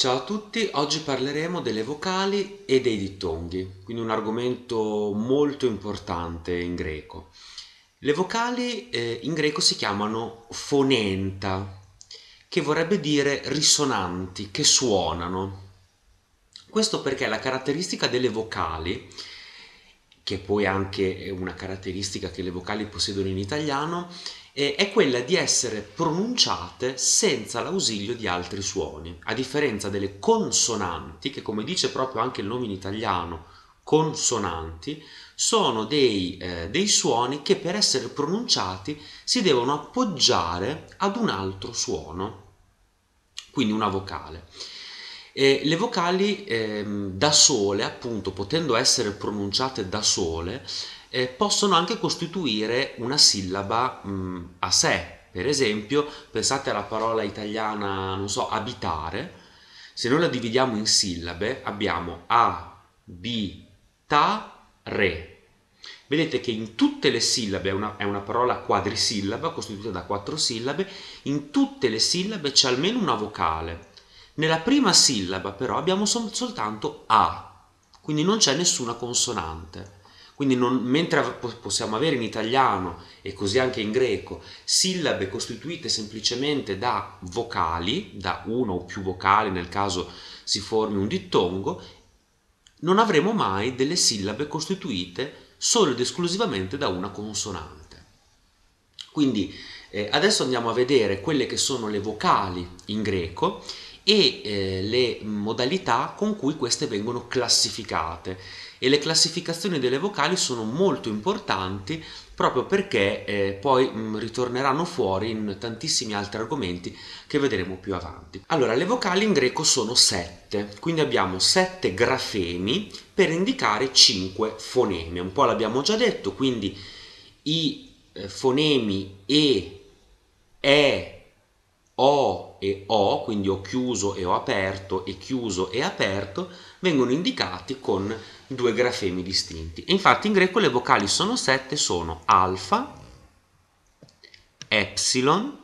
Ciao a tutti, oggi parleremo delle vocali e dei dittonghi, quindi un argomento molto importante in greco. Le vocali eh, in greco si chiamano fonenta, che vorrebbe dire risonanti, che suonano. Questo perché la caratteristica delle vocali, che poi anche è una caratteristica che le vocali possiedono in italiano, è quella di essere pronunciate senza l'ausilio di altri suoni, a differenza delle consonanti, che come dice proprio anche il nome in italiano, consonanti, sono dei, eh, dei suoni che per essere pronunciati si devono appoggiare ad un altro suono, quindi una vocale. E le vocali eh, da sole, appunto, potendo essere pronunciate da sole, eh, possono anche costituire una sillaba mh, a sé. Per esempio, pensate alla parola italiana, non so, abitare. Se noi la dividiamo in sillabe, abbiamo a, b, ta, re. Vedete che in tutte le sillabe, è una, è una parola quadrisillaba costituita da quattro sillabe, in tutte le sillabe c'è almeno una vocale. Nella prima sillaba però abbiamo sol soltanto A, quindi non c'è nessuna consonante. Quindi non, mentre possiamo avere in italiano e così anche in greco sillabe costituite semplicemente da vocali, da uno o più vocali nel caso si formi un dittongo, non avremo mai delle sillabe costituite solo ed esclusivamente da una consonante. Quindi eh, adesso andiamo a vedere quelle che sono le vocali in greco e eh, le modalità con cui queste vengono classificate e le classificazioni delle vocali sono molto importanti proprio perché eh, poi mh, mm, ritorneranno fuori in tantissimi altri argomenti che vedremo più avanti. Allora, le vocali in greco sono sette, quindi abbiamo sette grafemi per indicare cinque fonemi. Un po' l'abbiamo già detto, quindi i eh, fonemi E, E, O e O, quindi ho chiuso e ho aperto e chiuso e aperto, vengono indicati con due grafemi distinti. Infatti in greco le vocali sono sette, sono alfa, epsilon,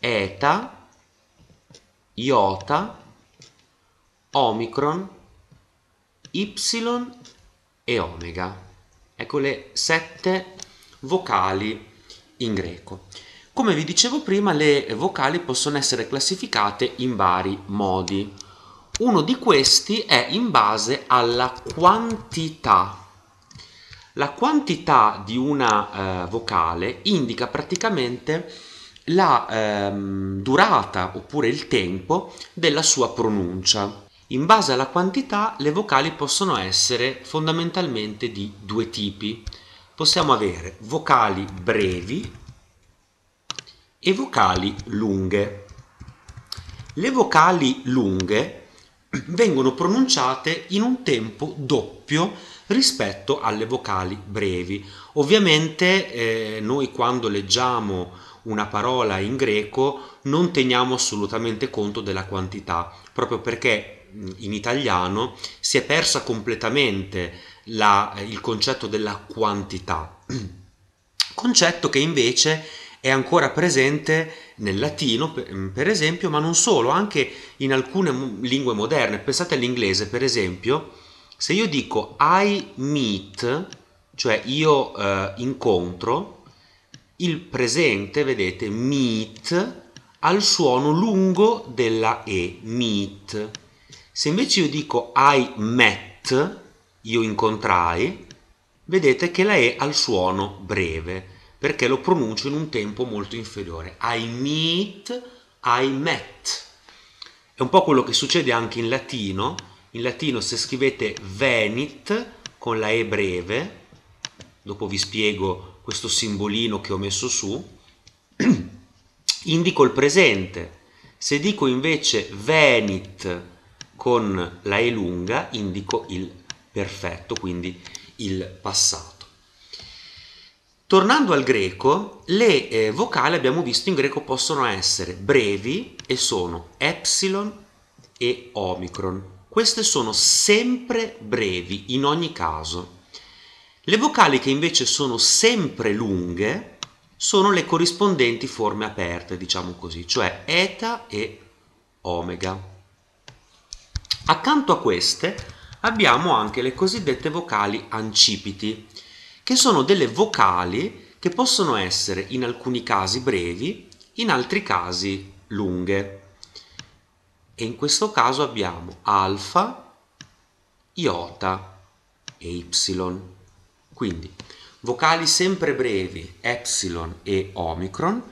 eta, iota, omicron, y e omega. Ecco le sette vocali in greco. Come vi dicevo prima, le vocali possono essere classificate in vari modi. Uno di questi è in base alla quantità. La quantità di una eh, vocale indica praticamente la ehm, durata oppure il tempo della sua pronuncia. In base alla quantità le vocali possono essere fondamentalmente di due tipi. Possiamo avere vocali brevi e vocali lunghe. Le vocali lunghe vengono pronunciate in un tempo doppio rispetto alle vocali brevi. Ovviamente eh, noi quando leggiamo una parola in greco non teniamo assolutamente conto della quantità, proprio perché mm, in italiano si è persa completamente la, eh, il concetto della quantità, concetto che invece è ancora presente nel latino, mm, per esempio, ma non solo, anche in alcune lingue moderne. Pensate all'inglese, per esempio, se io dico I meet, cioè io eh, incontro, il presente, vedete, meet al suono lungo della E, meet. Se invece io dico I met, io incontrai, vedete che la E ha il suono breve perché lo pronuncio in un tempo molto inferiore. I meet, I met. È un po' quello che succede anche in latino. In latino se scrivete venit con la E breve, dopo vi spiego questo simbolino che ho messo su, indico il presente. Se dico invece venit con la E lunga, indico il perfetto, quindi il passato. Tornando al greco, le eh, vocali abbiamo visto in greco possono essere brevi e sono epsilon e omicron. Queste sono sempre brevi in ogni caso. Le vocali che invece sono sempre lunghe sono le corrispondenti forme aperte, diciamo così, cioè eta e omega. Accanto a queste abbiamo anche le cosiddette vocali ancipiti, che sono delle vocali che possono essere in alcuni casi brevi, in altri casi lunghe. E in questo caso abbiamo alfa, iota e y. Quindi vocali sempre brevi, epsilon e omicron,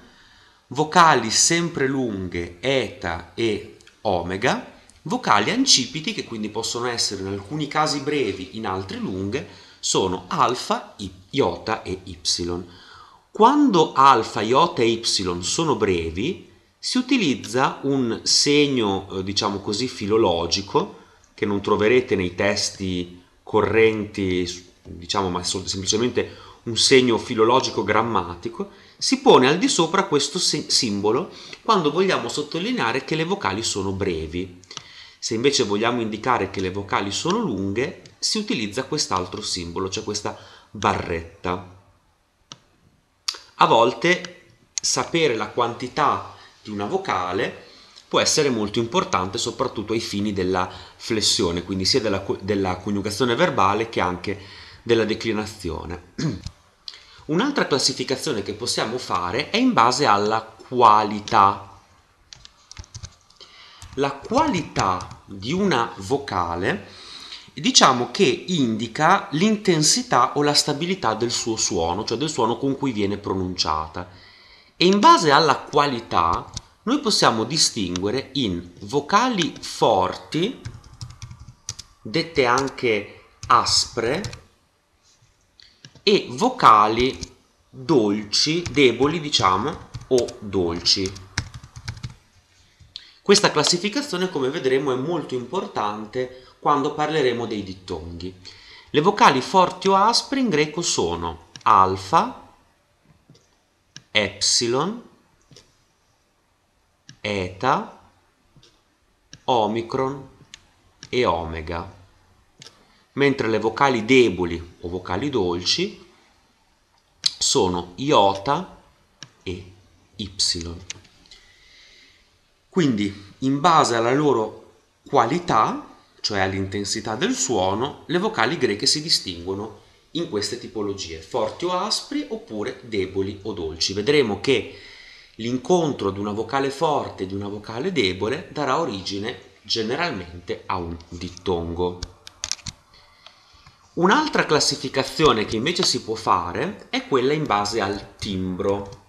vocali sempre lunghe, eta e omega, vocali ancipiti che quindi possono essere in alcuni casi brevi, in altri lunghe, sono alfa, iota e y. Quando alfa, iota e y sono brevi, si utilizza un segno, eh, diciamo così, filologico, che non troverete nei testi correnti, diciamo, ma semplicemente un segno filologico grammatico, si pone al di sopra questo simbolo quando vogliamo sottolineare che le vocali sono brevi. Se invece vogliamo indicare che le vocali sono lunghe, si utilizza quest'altro simbolo, cioè questa barretta. A volte sapere la quantità di una vocale può essere molto importante soprattutto ai fini della flessione, quindi sia della, della coniugazione verbale che anche della declinazione. Un'altra classificazione che possiamo fare è in base alla qualità. La qualità di una vocale diciamo che indica l'intensità o la stabilità del suo suono, cioè del suono con cui viene pronunciata. E in base alla qualità noi possiamo distinguere in vocali forti, dette anche aspre, e vocali dolci, deboli diciamo, o dolci. Questa classificazione, come vedremo, è molto importante quando parleremo dei dittonghi. Le vocali forti o aspre in greco sono alfa, epsilon, eta, omicron e omega, mentre le vocali deboli o vocali dolci sono iota e y. Quindi, in base alla loro qualità, cioè all'intensità del suono, le vocali greche si distinguono in queste tipologie, forti o aspri oppure deboli o dolci. Vedremo che l'incontro di una vocale forte e di una vocale debole darà origine generalmente a un dittongo. Un'altra classificazione che invece si può fare è quella in base al timbro.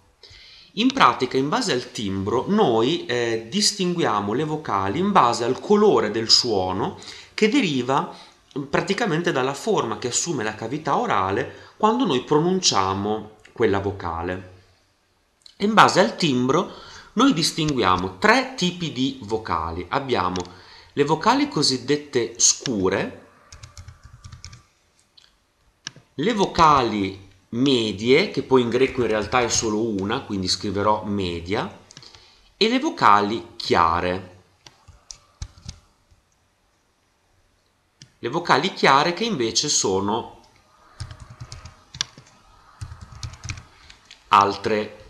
In pratica, in base al timbro, noi eh, distinguiamo le vocali in base al colore del suono che deriva mm, praticamente dalla forma che assume la cavità orale quando noi pronunciamo quella vocale. In base al timbro noi distinguiamo tre tipi di vocali. Abbiamo le vocali cosiddette scure, le vocali medie, che poi in greco in realtà è solo una, quindi scriverò media, e le vocali chiare. Le vocali chiare che invece sono altre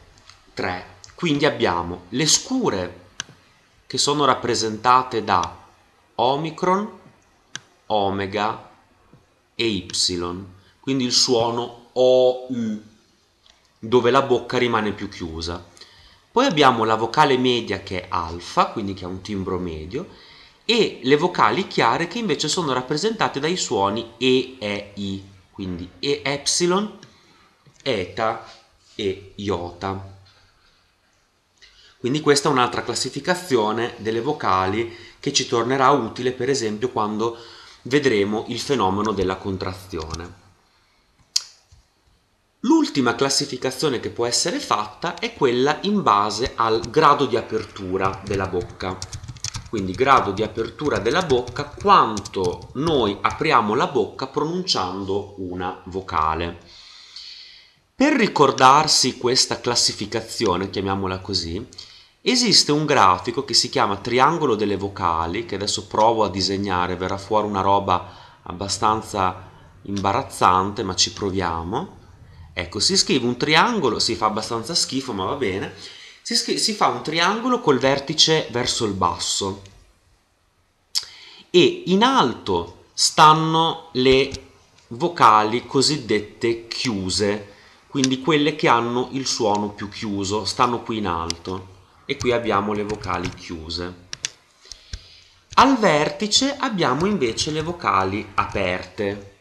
tre. Quindi abbiamo le scure che sono rappresentate da Omicron, Omega e Y. Quindi il suono o, dove la bocca rimane più chiusa. Poi abbiamo la vocale media che è alfa, quindi che ha un timbro medio, e le vocali chiare che invece sono rappresentate dai suoni e, e, i, quindi e, epsilon, eta e iota. Quindi questa è un'altra classificazione delle vocali che ci tornerà utile per esempio quando vedremo il fenomeno della contrazione. L'ultima classificazione che può essere fatta è quella in base al grado di apertura della bocca. Quindi grado di apertura della bocca, quanto noi apriamo la bocca pronunciando una vocale. Per ricordarsi questa classificazione, chiamiamola così, esiste un grafico che si chiama triangolo delle vocali, che adesso provo a disegnare, verrà fuori una roba abbastanza imbarazzante, ma ci proviamo Ecco, si scrive un triangolo, si fa abbastanza schifo, ma va bene. Si, scrive, si fa un triangolo col vertice verso il basso. E in alto stanno le vocali cosiddette chiuse, quindi quelle che hanno il suono più chiuso, stanno qui in alto. E qui abbiamo le vocali chiuse. Al vertice abbiamo invece le vocali aperte,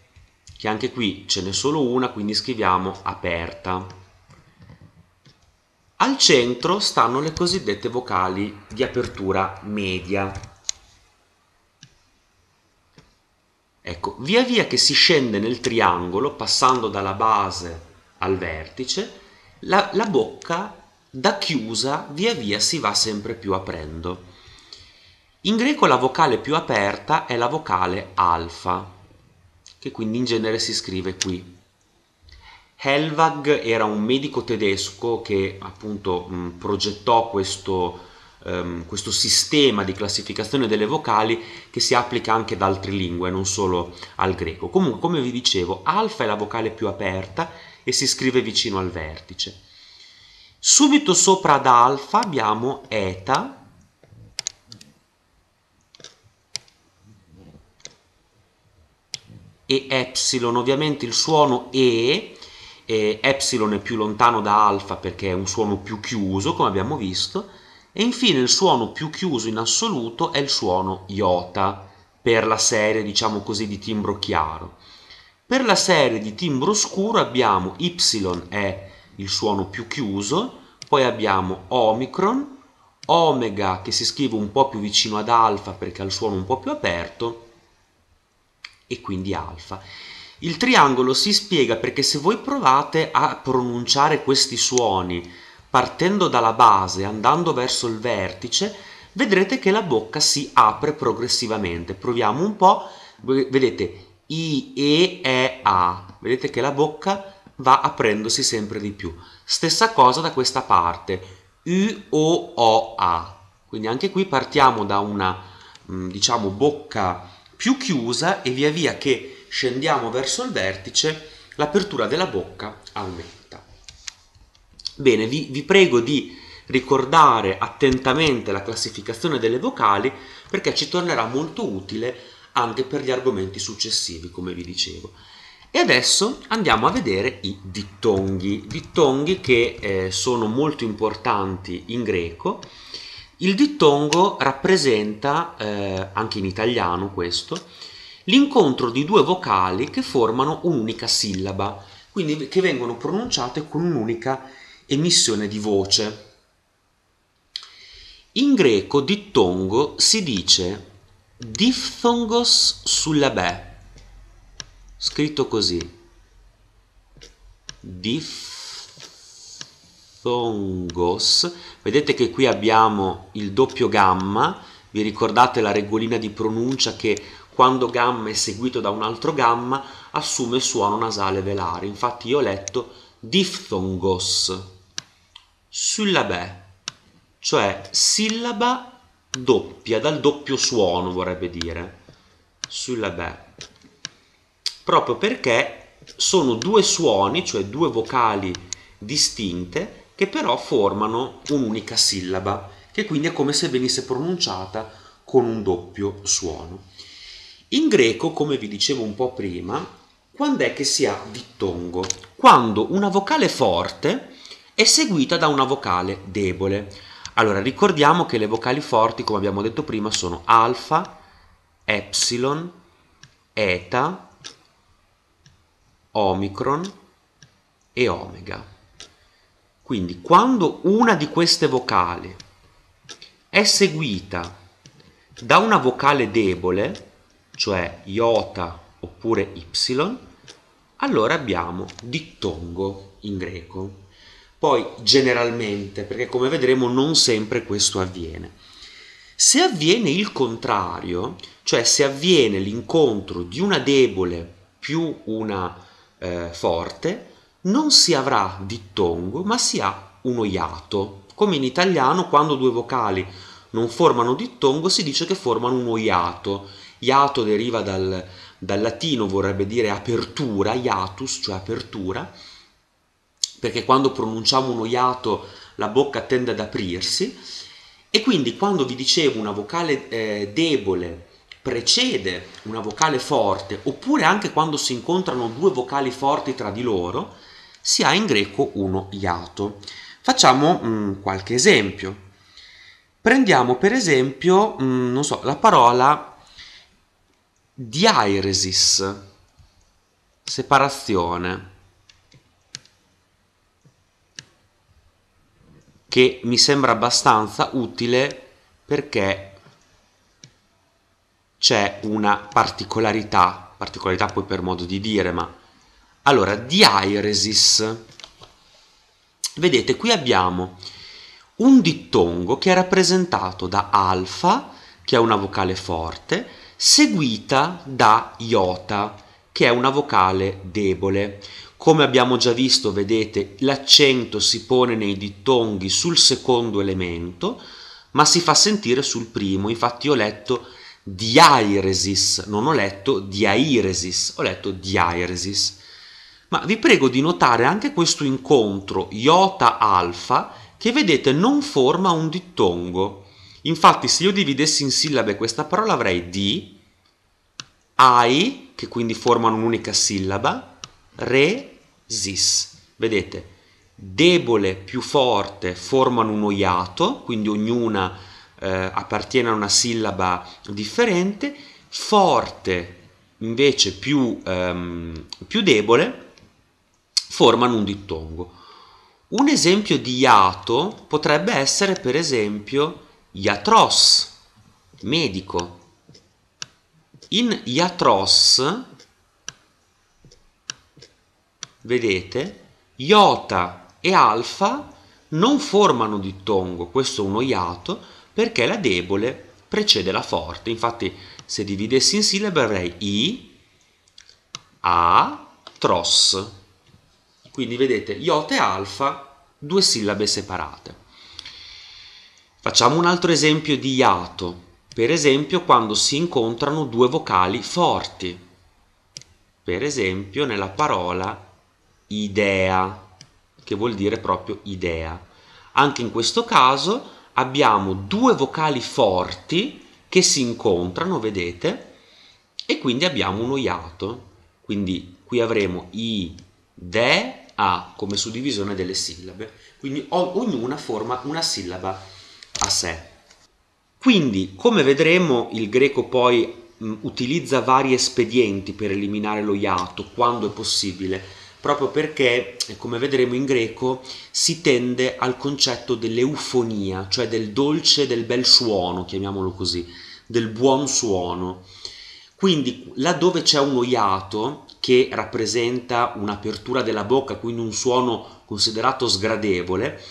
che anche qui ce n'è solo una, quindi scriviamo aperta. Al centro stanno le cosiddette vocali di apertura media. Ecco, via via che si scende nel triangolo, passando dalla base al vertice, la, la bocca da chiusa via via si va sempre più aprendo. In greco la vocale più aperta è la vocale alfa, che quindi in genere si scrive qui. Helvag era un medico tedesco che appunto mh, progettò questo, um, questo, sistema di classificazione delle vocali che si applica anche ad altre lingue, non solo al greco. Comunque, come vi dicevo, alfa è la vocale più aperta e si scrive vicino al vertice. Subito sopra ad alfa abbiamo eta, e epsilon, ovviamente il suono E, eh, epsilon è più lontano da alfa perché è un suono più chiuso, come abbiamo visto, e infine il suono più chiuso in assoluto è il suono iota, per la serie, diciamo così, di timbro chiaro. Per la serie di timbro scuro abbiamo y è il suono più chiuso, poi abbiamo omicron, omega che si scrive un po' più vicino ad alfa perché ha il suono un po' più aperto e quindi alfa. Il triangolo si spiega perché se voi provate a pronunciare questi suoni partendo dalla base, andando verso il vertice, vedrete che la bocca si apre progressivamente. Proviamo un po', vedete I, E, E, A, vedete che la bocca va aprendosi sempre di più. Stessa cosa da questa parte, U, O, O, A. Quindi anche qui partiamo da una, mm, diciamo, bocca più chiusa e via via che scendiamo verso il vertice l'apertura della bocca aumenta. Bene, vi, vi prego di ricordare attentamente la classificazione delle vocali perché ci tornerà molto utile anche per gli argomenti successivi, come vi dicevo. E adesso andiamo a vedere i dittonghi, dittonghi che eh, sono molto importanti in greco il dittongo rappresenta, eh, anche in italiano questo, l'incontro di due vocali che formano un'unica sillaba, quindi che vengono pronunciate con un'unica emissione di voce. In greco dittongo si dice diphthongos sullabè, scritto così, diphthongos zongos, vedete che qui abbiamo il doppio gamma, vi ricordate la regolina di pronuncia che quando gamma è seguito da un altro gamma assume il suono nasale velare, infatti io ho letto diphthongos, syllabe, cioè sillaba doppia, dal doppio suono vorrebbe dire, syllabe, proprio perché sono due suoni, cioè due vocali distinte che però formano un'unica sillaba, che quindi è come se venisse pronunciata con un doppio suono. In greco, come vi dicevo un po' prima, quando è che si ha dittongo? Quando una vocale forte è seguita da una vocale debole. Allora, ricordiamo che le vocali forti, come abbiamo detto prima, sono alfa, epsilon, eta, omicron e omega. Quindi quando una di queste vocali è seguita da una vocale debole, cioè iota oppure y, allora abbiamo dittongo in greco. Poi generalmente, perché come vedremo non sempre questo avviene. Se avviene il contrario, cioè se avviene l'incontro di una debole più una eh, forte, non si avrà dittongo, ma si ha uno iato. Come in italiano, quando due vocali non formano dittongo, si dice che formano uno iato. Iato deriva dal, dal latino, vorrebbe dire apertura, iatus, cioè apertura, perché quando pronunciamo uno iato la bocca tende ad aprirsi. E quindi quando vi dicevo una vocale eh, debole precede una vocale forte, oppure anche quando si incontrano due vocali forti tra di loro, si ha in greco uno iato. Facciamo mh, mm, qualche esempio. Prendiamo per esempio, mh, mm, so, la parola diairesis, separazione, che mi sembra abbastanza utile perché c'è una particolarità, particolarità poi per modo di dire, ma allora, diairesis. Vedete, qui abbiamo un dittongo che è rappresentato da alfa, che è una vocale forte, seguita da iota, che è una vocale debole. Come abbiamo già visto, vedete, l'accento si pone nei dittonghi sul secondo elemento, ma si fa sentire sul primo. Infatti ho letto diairesis, non ho letto diairesis, ho letto diairesis ma vi prego di notare anche questo incontro iota-alfa che vedete non forma un dittongo. Infatti se io dividessi in sillabe questa parola avrei di, ai, che quindi formano un'unica sillaba, re, sis. Vedete, debole più forte formano un iato, quindi ognuna eh, appartiene a una sillaba differente, forte invece più, ehm, più debole formano un dittongo. Un esempio di iato potrebbe essere per esempio iatros, medico. In iatros, vedete, iota e alfa non formano dittongo, questo è uno iato, perché la debole precede la forte. Infatti se dividessi in sillabe avrei i, a, tros. Quindi vedete iota e alfa, due sillabe separate. Facciamo un altro esempio di iato, per esempio quando si incontrano due vocali forti, per esempio nella parola idea, che vuol dire proprio idea. Anche in questo caso abbiamo due vocali forti che si incontrano, vedete, e quindi abbiamo uno iato. Quindi qui avremo i, de, ha come suddivisione delle sillabe, quindi ognuna forma una sillaba a sé. Quindi, come vedremo, il greco poi mh, utilizza vari espedienti per eliminare lo iato quando è possibile, proprio perché, eh, come vedremo in greco, si tende al concetto dell'eufonia, cioè del dolce, del bel suono, chiamiamolo così, del buon suono. Quindi, laddove c'è uno iato, che rappresenta un'apertura della bocca, quindi un suono considerato sgradevole,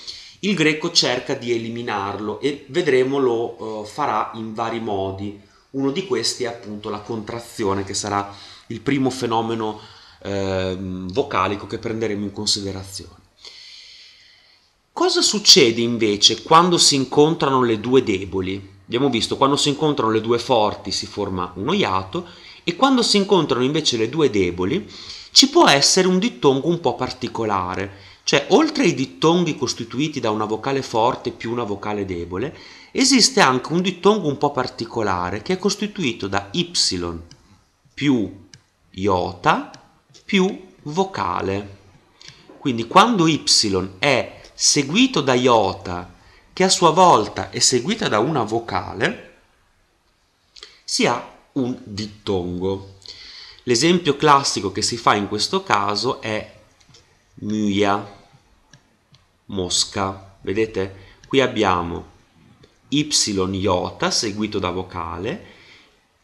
il greco cerca di eliminarlo e vedremo lo eh, farà in vari modi. Uno di questi è appunto la contrazione, che sarà il primo fenomeno eh, vocalico che prenderemo in considerazione. Cosa succede invece quando si incontrano le due deboli? Abbiamo visto quando si incontrano le due forti si forma uno iato e quando si incontrano invece le due deboli, ci può essere un dittongo un po' particolare, cioè oltre ai dittonghi costituiti da una vocale forte più una vocale debole, esiste anche un dittongo un po' particolare che è costituito da y più iota più vocale. Quindi quando y è seguito da iota, che a sua volta è seguita da una vocale, si ha un dittongo. L'esempio classico che si fa in questo caso è muia, mosca. Vedete? Qui abbiamo y iota seguito da vocale,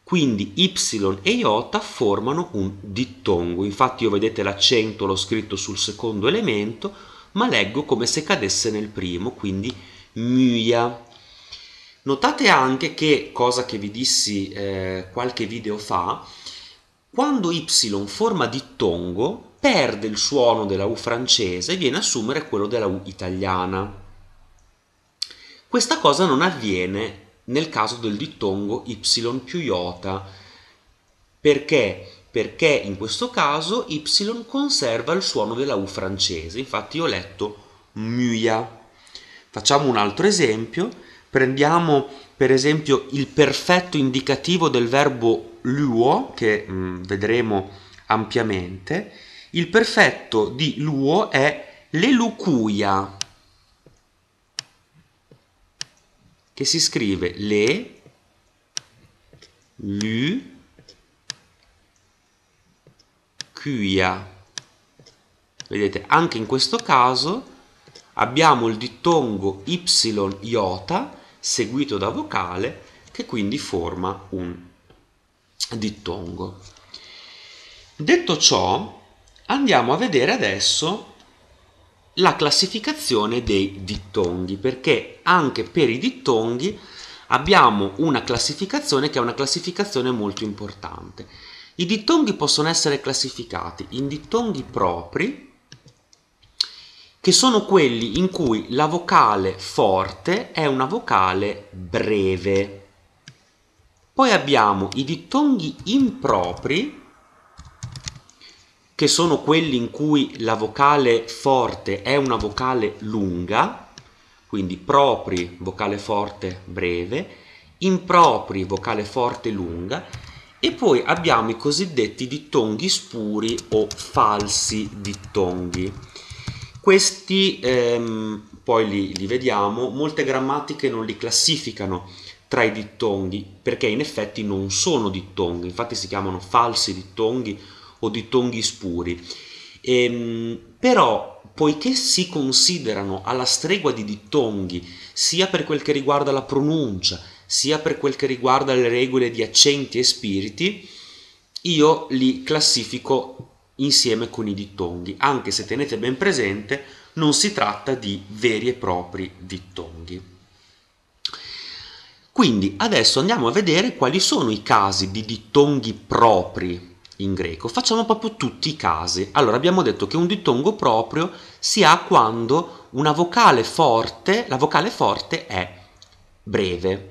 quindi y e iota formano un dittongo. Infatti io vedete l'accento l'ho scritto sul secondo elemento, ma leggo come se cadesse nel primo, quindi muia. Notate anche che, cosa che vi dissi eh, qualche video fa, quando Y forma dittongo perde il suono della U francese e viene a assumere quello della U italiana. Questa cosa non avviene nel caso del dittongo Y più iota. Perché? Perché in questo caso Y conserva il suono della U francese, infatti io ho letto muia. Facciamo un altro esempio Prendiamo per esempio il perfetto indicativo del verbo luo, che mh, mm, vedremo ampiamente. Il perfetto di luo è l'elucuia, che si scrive le, lu, cuia. Vedete, anche in questo caso abbiamo il dittongo y iota seguito da vocale che quindi forma un dittongo. Detto ciò, andiamo a vedere adesso la classificazione dei dittonghi, perché anche per i dittonghi abbiamo una classificazione che è una classificazione molto importante. I dittonghi possono essere classificati in dittonghi propri, che sono quelli in cui la vocale forte è una vocale breve. Poi abbiamo i dittonghi impropri, che sono quelli in cui la vocale forte è una vocale lunga, quindi propri, vocale forte breve, impropri, vocale forte lunga, e poi abbiamo i cosiddetti dittonghi spuri o falsi dittonghi. Questi ehm, poi li, li vediamo, molte grammatiche non li classificano tra i dittonghi perché in effetti non sono dittonghi, infatti si chiamano falsi dittonghi o dittonghi spuri. Ehm, però poiché si considerano alla stregua di dittonghi sia per quel che riguarda la pronuncia sia per quel che riguarda le regole di accenti e spiriti, io li classifico insieme con i dittonghi, anche se tenete ben presente non si tratta di veri e propri dittonghi. Quindi adesso andiamo a vedere quali sono i casi di dittonghi propri in greco. Facciamo proprio tutti i casi. Allora abbiamo detto che un dittongo proprio si ha quando una vocale forte, la vocale forte è breve.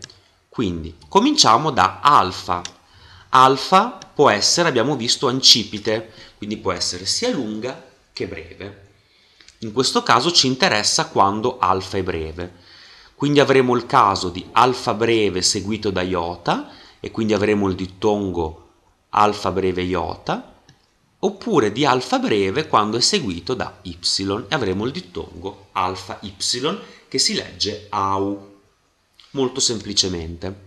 Quindi cominciamo da alfa. Alfa può essere, abbiamo visto, ancipite quindi può essere sia lunga che breve. In questo caso ci interessa quando alfa è breve, quindi avremo il caso di alfa breve seguito da iota e quindi avremo il dittongo alfa breve iota, oppure di alfa breve quando è seguito da y e avremo il dittongo alfa y che si legge au, molto semplicemente.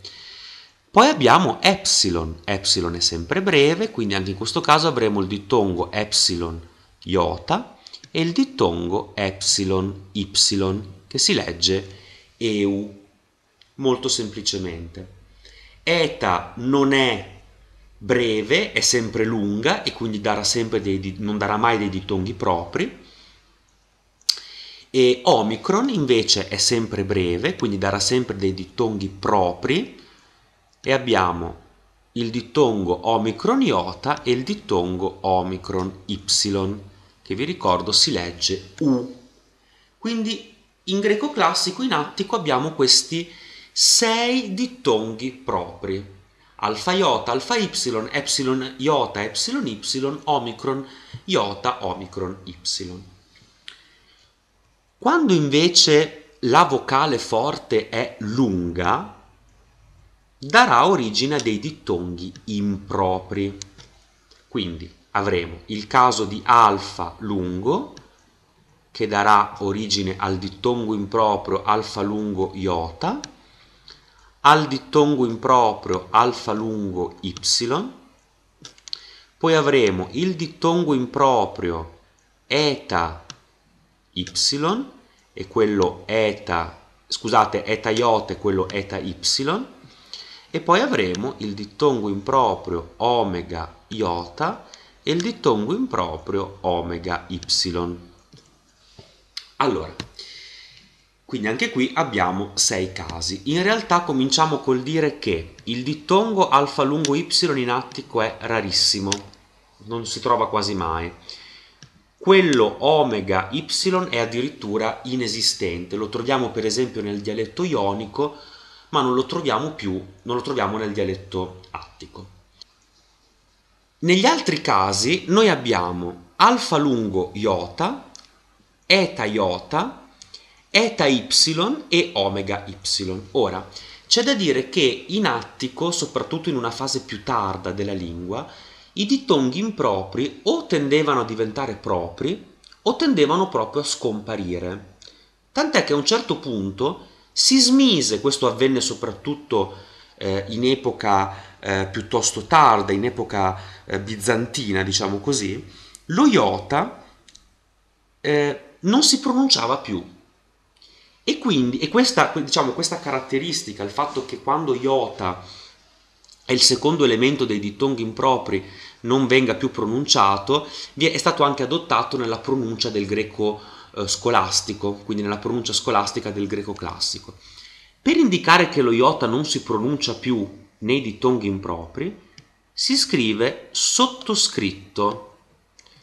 Poi abbiamo epsilon, epsilon è sempre breve, quindi anche in questo caso avremo il dittongo epsilon iota e il dittongo epsilon y, che si legge eu, molto semplicemente. Eta non è breve, è sempre lunga e quindi darà dei, non darà mai dei dittonghi propri. E Omicron invece è sempre breve, quindi darà sempre dei dittonghi propri e abbiamo il dittongo omicron iota e il dittongo omicron y, che vi ricordo si legge u. Quindi in greco classico in attico abbiamo questi sei dittonghi propri. Alfa iota, alfa y, epsilon iota, epsilon y, omicron iota, omicron y. Quando invece la vocale forte è lunga, darà origine a dei dittonghi impropri. Quindi avremo il caso di alfa lungo che darà origine al dittongo improprio alfa lungo iota, al dittongo improprio alfa lungo y, poi avremo il dittongo improprio eta y e quello eta, scusate, eta iota e quello eta y, e poi avremo il dittongo improprio omega iota e il dittongo improprio omega y. Allora, quindi anche qui abbiamo sei casi. In realtà cominciamo col dire che il dittongo alfa lungo y in attico è rarissimo, non si trova quasi mai. Quello omega y è addirittura inesistente, lo troviamo per esempio nel dialetto ionico ma non lo troviamo più, non lo troviamo nel dialetto attico. Negli altri casi noi abbiamo alfa lungo iota, eta iota, eta y e omega y. Ora, c'è da dire che in attico, soprattutto in una fase più tarda della lingua, i dittonghi impropri o tendevano a diventare propri o tendevano proprio a scomparire. Tant'è che a un certo punto si smise, questo avvenne soprattutto eh, in epoca eh, piuttosto tarda, in epoca eh, bizantina, diciamo così, lo iota eh, non si pronunciava più. E quindi, e questa, diciamo, questa caratteristica, il fatto che quando iota è il secondo elemento dei dittonghi impropri non venga più pronunciato, è stato anche adottato nella pronuncia del greco eh, scolastico, quindi nella pronuncia scolastica del greco classico. Per indicare che lo iota non si pronuncia più nei dittonghi impropri, si scrive sottoscritto,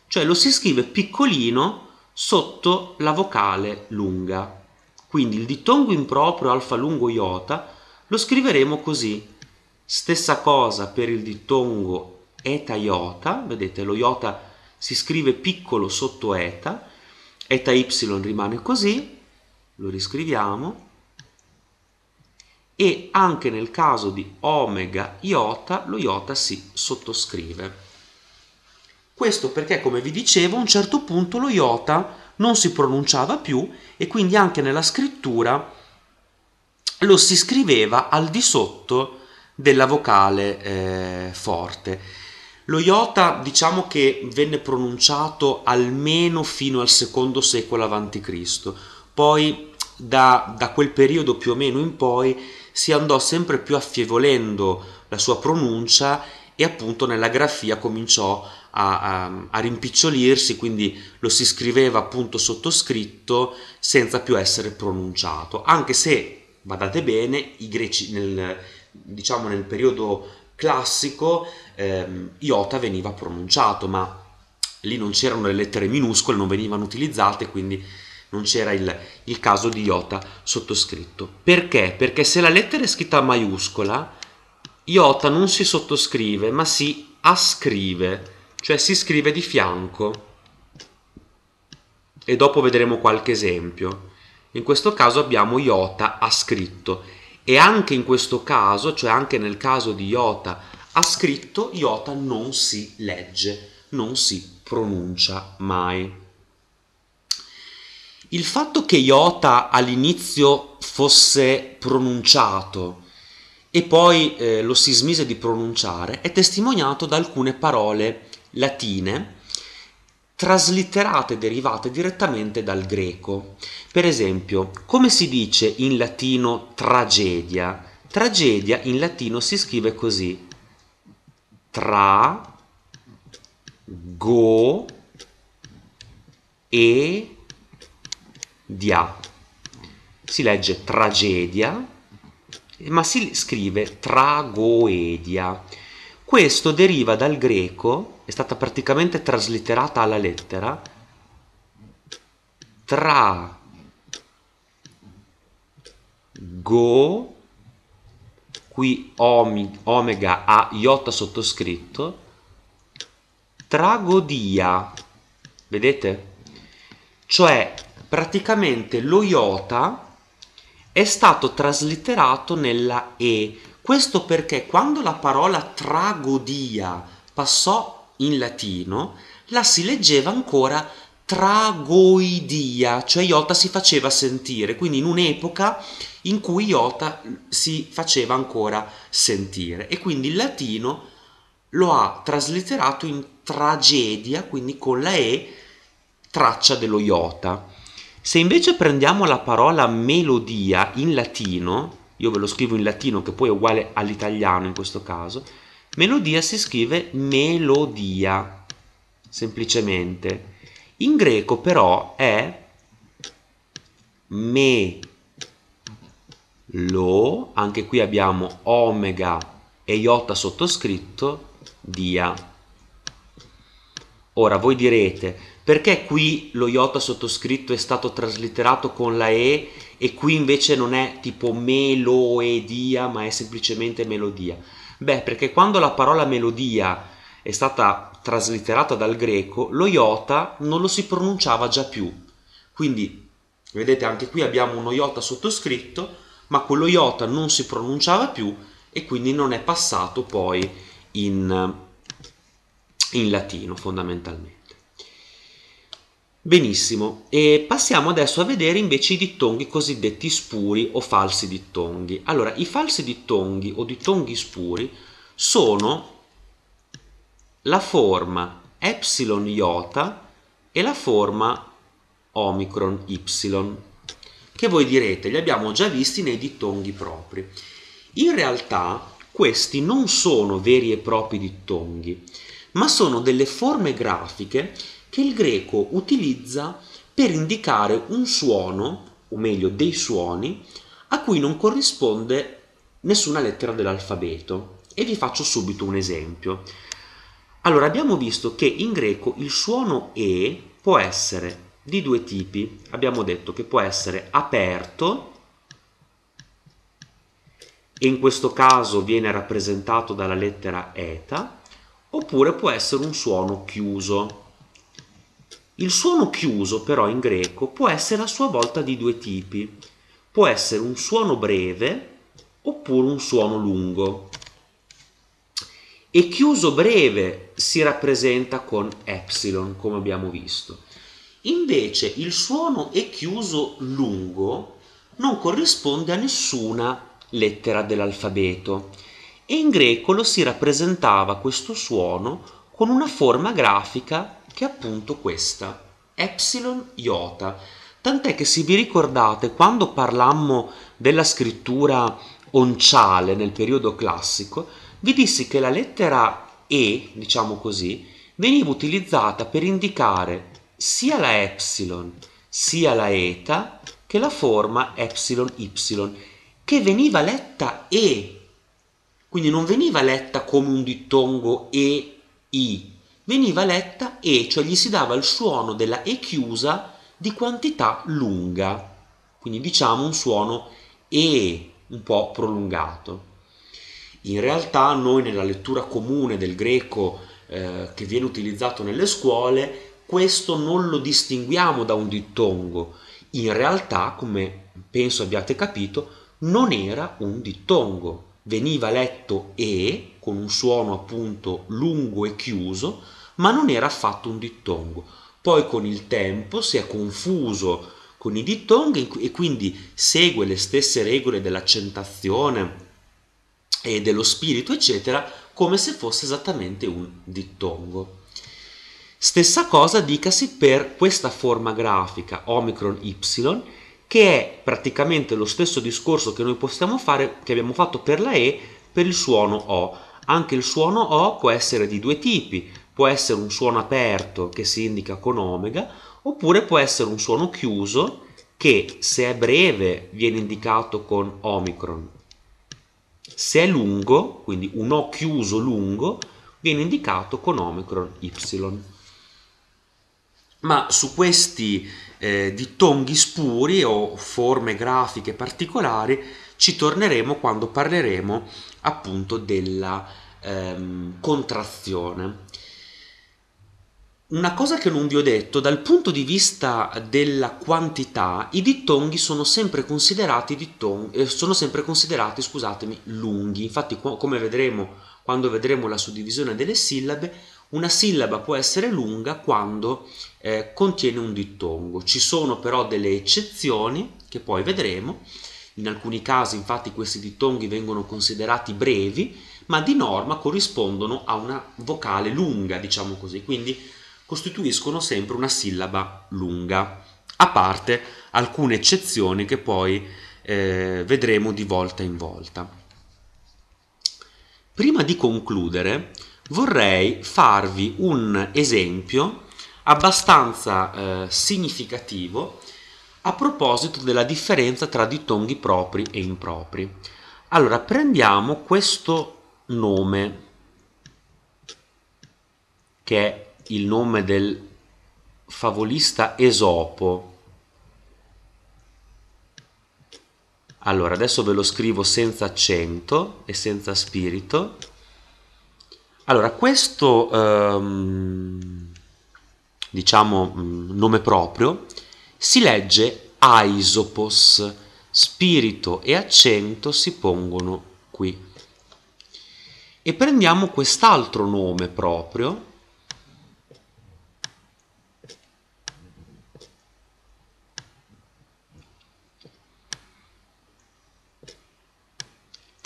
cioè lo si scrive piccolino sotto la vocale lunga. Quindi il dittongo improprio alfa lungo iota lo scriveremo così. Stessa cosa per il dittongo eta iota, vedete lo iota si scrive piccolo sotto eta eta y rimane così, lo riscriviamo, e anche nel caso di omega iota, lo iota si sottoscrive. Questo perché, come vi dicevo, a un certo punto lo iota non si pronunciava più e quindi anche nella scrittura lo si scriveva al di sotto della vocale eh, forte. Lo iota diciamo che venne pronunciato almeno fino al secondo secolo a.C., poi da, da, quel periodo più o meno in poi si andò sempre più affievolendo la sua pronuncia e appunto nella grafia cominciò a, a, a rimpicciolirsi, quindi lo si scriveva appunto sottoscritto senza più essere pronunciato, anche se, badate bene, i greci nel, diciamo nel periodo classico ehm, iota veniva pronunciato, ma lì non c'erano le lettere minuscole, non venivano utilizzate, quindi non c'era il, il caso di iota sottoscritto. Perché? Perché se la lettera è scritta maiuscola, iota non si sottoscrive, ma si ascrive, cioè si scrive di fianco. E dopo vedremo qualche esempio. In questo caso abbiamo iota ascritto e anche in questo caso, cioè anche nel caso di Iota ha scritto, Iota non si legge, non si pronuncia mai. Il fatto che Iota all'inizio fosse pronunciato e poi eh, lo si smise di pronunciare è testimoniato da alcune parole latine traslitterate derivate direttamente dal greco. Per esempio, come si dice in latino tragedia? Tragedia in latino si scrive così: tra go e dia. Si legge tragedia, ma si scrive tragoedia. Questo deriva dal greco è stata praticamente traslitterata alla lettera tra go qui omega a iota sottoscritto tragodia vedete cioè praticamente lo iota è stato traslitterato nella e questo perché quando la parola tragodia passò in latino, la si leggeva ancora tragoidia, cioè Iota si faceva sentire, quindi in un'epoca in cui Iota si faceva ancora sentire e quindi il latino lo ha traslitterato in tragedia, quindi con la E traccia dello Iota. Se invece prendiamo la parola melodia in latino, io ve lo scrivo in latino che poi è uguale all'italiano in questo caso, Melodia si scrive melodia, semplicemente. In greco però è me lo, anche qui abbiamo omega e iota sottoscritto, dia. Ora voi direte, perché qui lo iota sottoscritto è stato traslitterato con la E e qui invece non è tipo meloedia ma è semplicemente melodia? Beh, perché quando la parola melodia è stata traslitterata dal greco, lo iota non lo si pronunciava già più. Quindi, vedete, anche qui abbiamo uno iota sottoscritto, ma quello iota non si pronunciava più e quindi non è passato poi in, in latino fondamentalmente. Benissimo, e passiamo adesso a vedere invece i dittonghi cosiddetti spuri o falsi dittonghi. Allora, i falsi dittonghi o dittonghi spuri sono la forma epsilon iota e la forma omicron y, che voi direte li abbiamo già visti nei dittonghi propri. In realtà questi non sono veri e propri dittonghi, ma sono delle forme grafiche che il greco utilizza per indicare un suono, o meglio dei suoni, a cui non corrisponde nessuna lettera dell'alfabeto. E vi faccio subito un esempio. Allora, abbiamo visto che in greco il suono E può essere di due tipi. Abbiamo detto che può essere aperto, e in questo caso viene rappresentato dalla lettera eta, oppure può essere un suono chiuso. Il suono chiuso però in greco può essere a sua volta di due tipi. Può essere un suono breve oppure un suono lungo. E chiuso breve si rappresenta con epsilon, come abbiamo visto. Invece il suono e chiuso lungo non corrisponde a nessuna lettera dell'alfabeto e in greco lo si rappresentava questo suono con una forma grafica che è appunto questa, epsilon iota. Tant'è che se vi ricordate quando parlammo della scrittura onciale nel periodo classico, vi dissi che la lettera E, diciamo così, veniva utilizzata per indicare sia la epsilon sia la eta che la forma epsilon y, che veniva letta E, quindi non veniva letta come un dittongo E, I, veniva letta E, cioè gli si dava il suono della E chiusa di quantità lunga, quindi diciamo un suono E un po' prolungato. In realtà noi nella lettura comune del greco eh, che viene utilizzato nelle scuole, questo non lo distinguiamo da un dittongo. In realtà, come penso abbiate capito, non era un dittongo. Veniva letto E con un suono appunto lungo e chiuso, ma non era affatto un dittongo. Poi con il tempo si è confuso con i dittonghi e quindi segue le stesse regole dell'accentazione e dello spirito, eccetera, come se fosse esattamente un dittongo. Stessa cosa dicasi per questa forma grafica, omicron y, che è praticamente lo stesso discorso che noi possiamo fare, che abbiamo fatto per la E, per il suono O. Anche il suono O può essere di due tipi, può essere un suono aperto che si indica con omega, oppure può essere un suono chiuso che se è breve viene indicato con omicron, se è lungo, quindi un O chiuso lungo, viene indicato con omicron Y. Ma su questi eh, dittonghi spuri o forme grafiche particolari ci torneremo quando parleremo appunto della ehm, contrazione. Una cosa che non vi ho detto, dal punto di vista della quantità, i dittonghi sono sempre considerati, dittong- eh, sono sempre considerati scusatemi, lunghi. Infatti, co- come vedremo quando vedremo la suddivisione delle sillabe, una sillaba può essere lunga quando eh, contiene un dittongo. Ci sono però delle eccezioni che poi vedremo. In alcuni casi, infatti, questi dittonghi vengono considerati brevi, ma di norma corrispondono a una vocale lunga, diciamo così. Quindi costituiscono sempre una sillaba lunga, a parte alcune eccezioni che poi eh, vedremo di volta in volta. Prima di concludere vorrei farvi un esempio abbastanza eh, significativo a proposito della differenza tra dittonghi propri e impropri. Allora, prendiamo questo nome che è il nome del favolista Esopo. Allora, adesso ve lo scrivo senza accento e senza spirito. Allora, questo, ehm, diciamo, mm, nome proprio, si legge Aisopos. Spirito e accento si pongono qui. E prendiamo quest'altro nome proprio,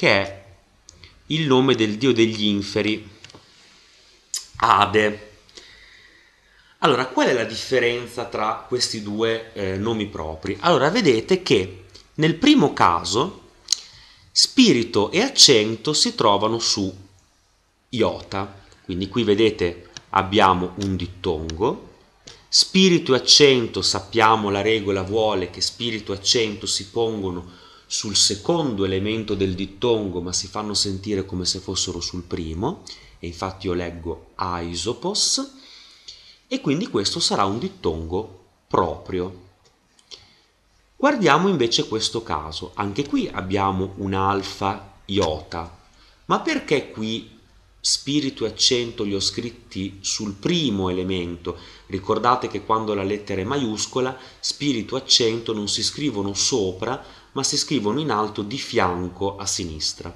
che è il nome del dio degli inferi, Ade. Allora, qual è la differenza tra questi due eh, nomi propri? Allora, vedete che nel primo caso spirito e accento si trovano su iota, quindi qui vedete abbiamo un dittongo, spirito e accento sappiamo la regola vuole che spirito e accento si pongono sul secondo elemento del dittongo ma si fanno sentire come se fossero sul primo e infatti io leggo aisopos e quindi questo sarà un dittongo proprio. Guardiamo invece questo caso, anche qui abbiamo un alfa iota, ma perché qui spirito e accento li ho scritti sul primo elemento. Ricordate che quando la lettera è maiuscola, spirito e accento non si scrivono sopra, ma si scrivono in alto di fianco a sinistra.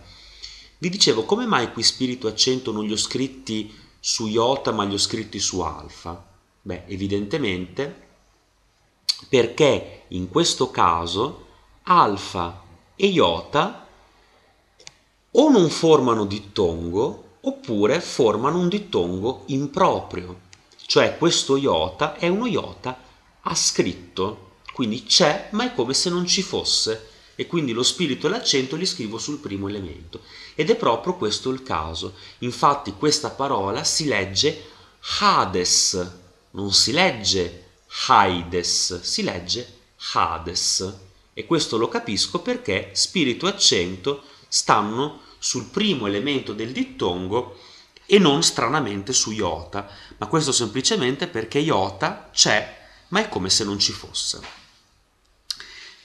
Vi dicevo, come mai qui spirito accento non li ho scritti su iota ma li ho scritti su alfa? Beh, evidentemente perché in questo caso alfa e iota o non formano dittongo oppure formano un dittongo improprio, cioè questo iota è uno iota ascritto quindi c'è, ma è come se non ci fosse. E quindi lo spirito e l'accento li scrivo sul primo elemento. Ed è proprio questo il caso. Infatti questa parola si legge Hades, non si legge Hades si legge Hades. E questo lo capisco perché spirito e accento stanno sul primo elemento del dittongo e non stranamente su iota, ma questo semplicemente perché iota c'è, ma è come se non ci fosse.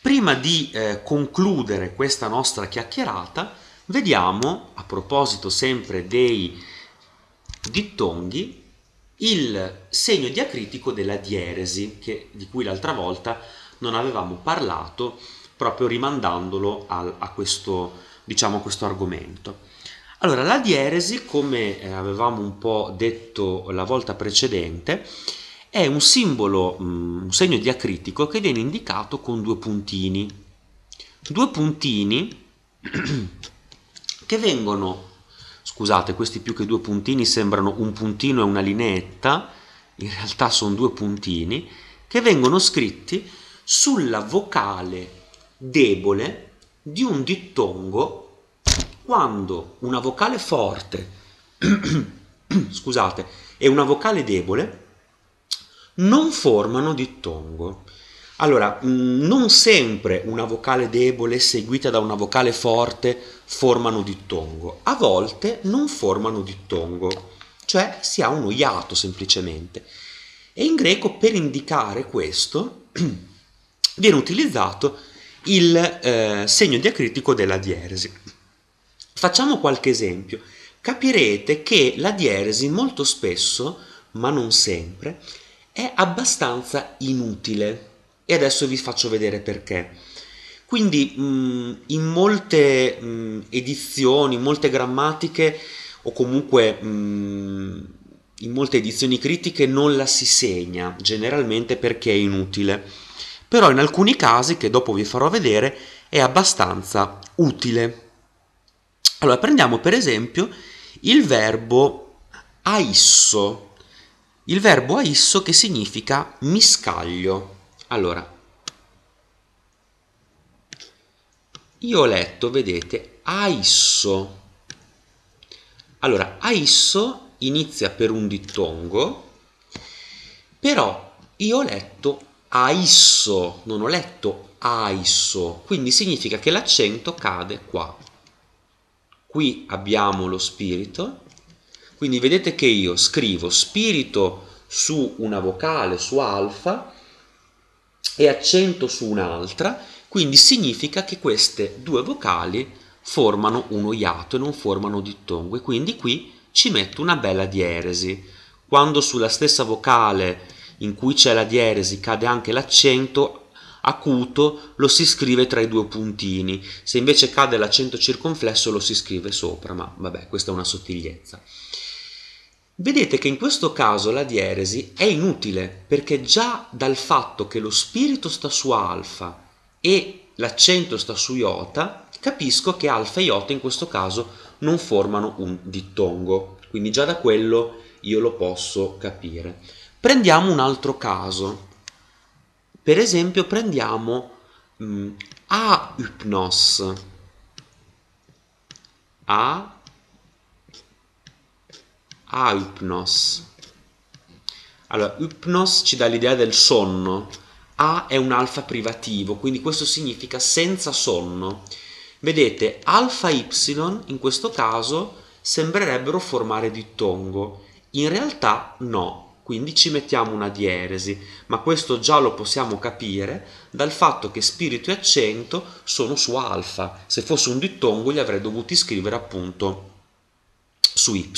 Prima di eh, concludere questa nostra chiacchierata, vediamo, a proposito sempre dei dittonghi, il segno diacritico della dieresi, che, di cui l'altra volta non avevamo parlato, proprio rimandandolo al, a, questo, diciamo, a questo argomento. Allora, la dieresi, come eh, avevamo un po' detto la volta precedente, è un simbolo, mm, un segno diacritico che viene indicato con due puntini. Due puntini che vengono, scusate, questi più che due puntini sembrano un puntino e una lineetta, in realtà sono due puntini, che vengono scritti sulla vocale debole di un dittongo quando una vocale forte, scusate, e una vocale debole non formano dittongo. Allora, mm, non sempre una vocale debole seguita da una vocale forte formano dittongo, a volte non formano dittongo, cioè si ha uno iato semplicemente. E in greco per indicare questo viene utilizzato il eh, segno diacritico della dieresi. Facciamo qualche esempio. Capirete che la dieresi molto spesso, ma non sempre, è abbastanza inutile e adesso vi faccio vedere perché. Quindi mh, mm, in molte mh, mm, edizioni, molte grammatiche o comunque mh, mm, in molte edizioni critiche non la si segna, generalmente perché è inutile. Però in alcuni casi, che dopo vi farò vedere, è abbastanza utile. Allora prendiamo per esempio il verbo aisso il verbo aisso che significa mi scaglio. Allora, io ho letto, vedete, aisso. Allora, aisso inizia per un dittongo, però io ho letto aisso, non ho letto aisso, quindi significa che l'accento cade qua. Qui abbiamo lo spirito, quindi vedete che io scrivo spirito su una vocale, su alfa, e accento su un'altra, quindi significa che queste due vocali formano uno iato e non formano dittongo e quindi qui ci metto una bella dieresi. Quando sulla stessa vocale in cui c'è la dieresi cade anche l'accento acuto lo si scrive tra i due puntini, se invece cade l'accento circonflesso lo si scrive sopra, ma vabbè questa è una sottigliezza. Vedete che in questo caso la dieresi è inutile perché già dal fatto che lo spirito sta su alfa e l'accento sta su iota, capisco che alfa e iota in questo caso non formano un dittongo, quindi già da quello io lo posso capire. Prendiamo un altro caso, per esempio prendiamo mh, mm, aupnos, a a Hypnos. Allora, Hypnos ci dà l'idea del sonno, A è un alfa privativo, quindi questo significa senza sonno. Vedete, alfa y in questo caso sembrerebbero formare dittongo, in realtà no, quindi ci mettiamo una dieresi, ma questo già lo possiamo capire dal fatto che spirito e accento sono su alfa, se fosse un dittongo li avrei dovuti scrivere appunto su y.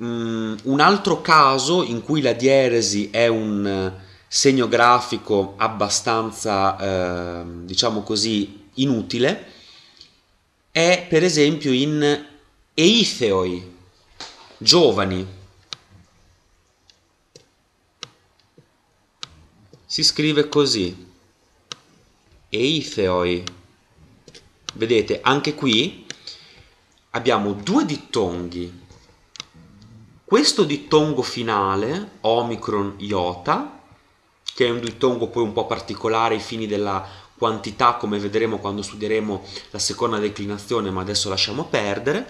Mm, un altro caso in cui la dieresi è un eh, segno grafico abbastanza, eh, diciamo così, inutile, è per esempio in Eitheoi, giovani. Si scrive così, Eitheoi. Vedete, anche qui abbiamo due dittonghi questo dittongo finale, omicron iota, che è un dittongo poi un po' particolare ai fini della quantità, come vedremo quando studieremo la seconda declinazione, ma adesso lasciamo perdere.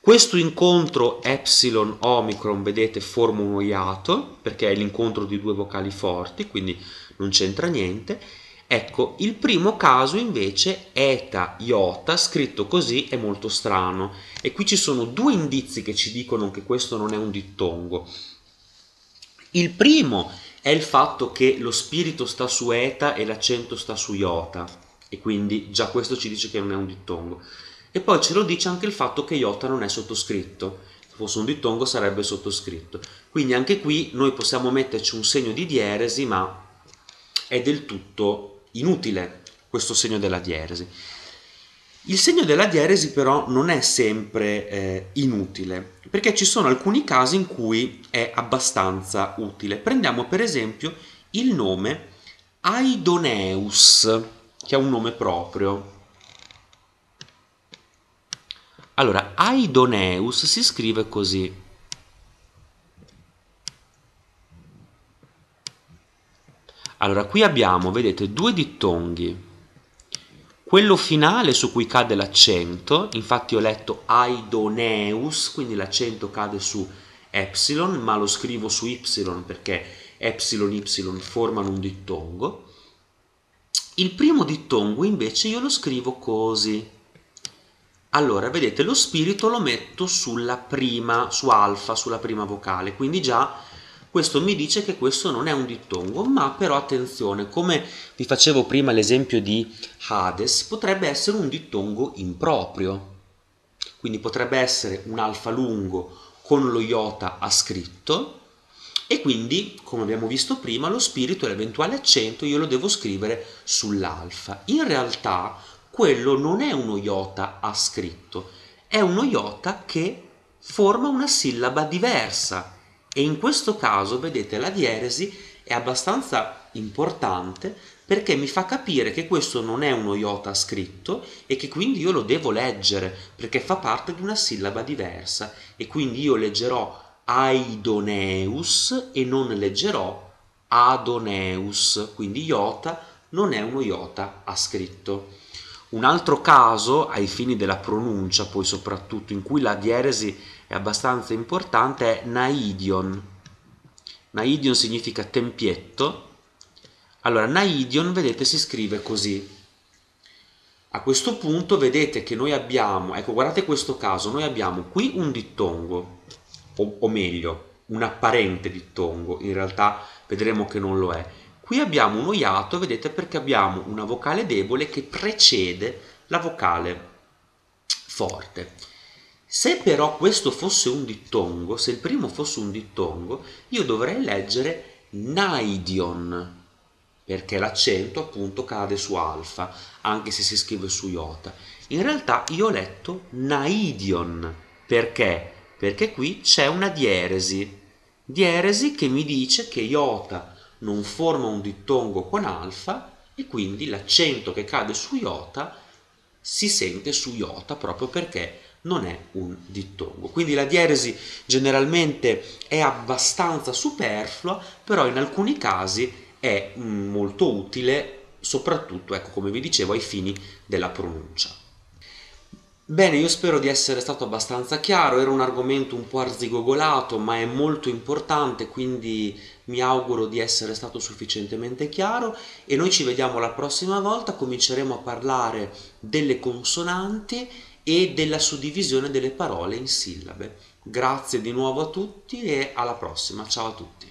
Questo incontro epsilon omicron, vedete, forma un iato, perché è l'incontro di due vocali forti, quindi non c'entra niente, Ecco, il primo caso invece, eta iota, scritto così, è molto strano. E qui ci sono due indizi che ci dicono che questo non è un dittongo. Il primo è il fatto che lo spirito sta su eta e l'accento sta su iota. E quindi già questo ci dice che non è un dittongo. E poi ce lo dice anche il fatto che iota non è sottoscritto. Se fosse un dittongo sarebbe sottoscritto. Quindi anche qui noi possiamo metterci un segno di dieresi, ma è del tutto inutile questo segno della dieresi. Il segno della dieresi però non è sempre eh, inutile, perché ci sono alcuni casi in cui è abbastanza utile. Prendiamo per esempio il nome Aidoneus, che è un nome proprio. Allora, Aidoneus si scrive così. Allora, qui abbiamo, vedete, due dittonghi. Quello finale su cui cade l'accento, infatti ho letto aidoneus, quindi l'accento cade su epsilon, ma lo scrivo su y perché epsilon y formano un dittongo. Il primo dittongo invece io lo scrivo così. Allora, vedete, lo spirito lo metto sulla prima, su alfa, sulla prima vocale, quindi già questo mi dice che questo non è un dittongo, ma però attenzione, come vi facevo prima l'esempio di Hades, potrebbe essere un dittongo improprio. Quindi potrebbe essere un alfa lungo con lo iota ascritto e quindi, come abbiamo visto prima, lo spirito e l'eventuale accento io lo devo scrivere sull'alfa. In realtà quello non è uno iota ascritto, è uno iota che forma una sillaba diversa e in questo caso, vedete, la dieresi è abbastanza importante perché mi fa capire che questo non è uno iota scritto e che quindi io lo devo leggere perché fa parte di una sillaba diversa e quindi io leggerò aidoneus e non leggerò adoneus, quindi iota non è uno iota a scritto. Un altro caso, ai fini della pronuncia, poi soprattutto, in cui la dieresi è abbastanza importante è Naidion. Naidion significa tempietto. Allora, Naidion, vedete, si scrive così. A questo punto vedete che noi abbiamo, ecco guardate questo caso, noi abbiamo qui un dittongo, o, o meglio, un apparente dittongo, in realtà vedremo che non lo è. Qui abbiamo uno iato, vedete, perché abbiamo una vocale debole che precede la vocale forte. Se però questo fosse un dittongo, se il primo fosse un dittongo, io dovrei leggere naidion, perché l'accento appunto cade su alfa, anche se si scrive su iota. In realtà io ho letto naidion, perché? Perché qui c'è una dieresi, dieresi che mi dice che iota non forma un dittongo con alfa e quindi l'accento che cade su iota si sente su iota proprio perché non è un dittongo. Quindi la dieresi generalmente è abbastanza superflua, però in alcuni casi è mm, molto utile, soprattutto, ecco, come vi dicevo, ai fini della pronuncia. Bene, io spero di essere stato abbastanza chiaro, era un argomento un po' arzigogolato, ma è molto importante, quindi mi auguro di essere stato sufficientemente chiaro e noi ci vediamo la prossima volta, cominceremo a parlare delle consonanti e della suddivisione delle parole in sillabe. Grazie di nuovo a tutti e alla prossima, ciao a tutti.